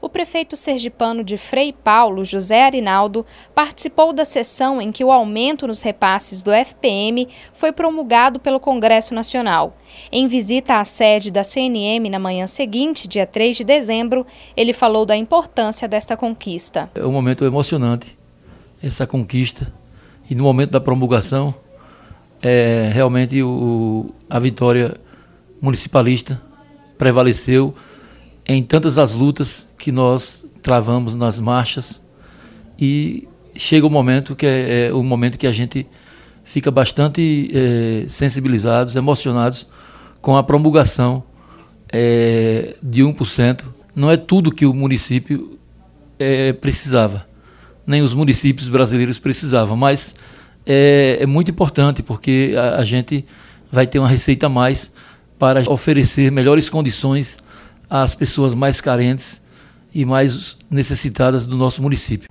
o prefeito sergipano de Frei Paulo, José Arinaldo, participou da sessão em que o aumento nos repasses do FPM foi promulgado pelo Congresso Nacional. Em visita à sede da CNM na manhã seguinte, dia 3 de dezembro, ele falou da importância desta conquista. É um momento emocionante, essa conquista. E no momento da promulgação, é, realmente o, a vitória municipalista prevaleceu em tantas as lutas que nós travamos nas marchas e chega o momento que é, é o momento que a gente fica bastante é, sensibilizados, emocionados com a promulgação é, de 1%. Não é tudo que o município é, precisava, nem os municípios brasileiros precisavam, mas é, é muito importante porque a, a, gente vai ter uma receita a mais para oferecer melhores condições às pessoas mais carentes e mais necessitadas do nosso município.